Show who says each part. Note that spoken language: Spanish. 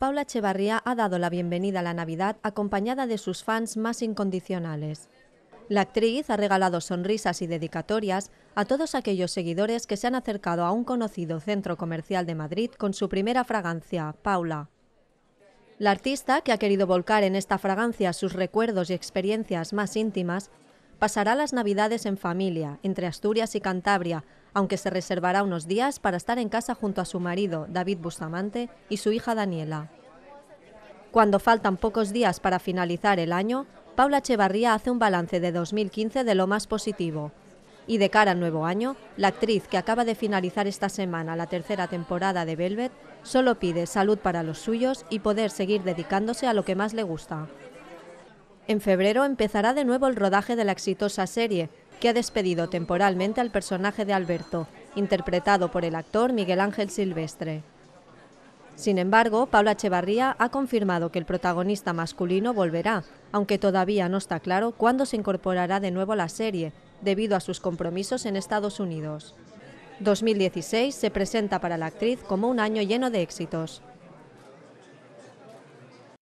Speaker 1: Paula Echevarría ha dado la bienvenida a la Navidad acompañada de sus fans más incondicionales. La actriz ha regalado sonrisas y dedicatorias a todos aquellos seguidores que se han acercado a un conocido centro comercial de Madrid con su primera fragancia, Paula. La artista, que ha querido volcar en esta fragancia sus recuerdos y experiencias más íntimas, pasará las Navidades en familia, entre Asturias y Cantabria, aunque se reservará unos días para estar en casa junto a su marido, David Bustamante, y su hija Daniela. Cuando faltan pocos días para finalizar el año, Paula Echevarría hace un balance de 2015 de lo más positivo. Y de cara al nuevo año, la actriz que acaba de finalizar esta semana la tercera temporada de Velvet solo pide salud para los suyos y poder seguir dedicándose a lo que más le gusta. En febrero empezará de nuevo el rodaje de la exitosa serie, que ha despedido temporalmente al personaje de Alberto, interpretado por el actor Miguel Ángel Silvestre. Sin embargo, Paula Echevarría ha confirmado que el protagonista masculino volverá, aunque todavía no está claro cuándo se incorporará de nuevo a la serie, debido a sus compromisos en Estados Unidos. 2016 se presenta para la actriz como un año lleno de éxitos.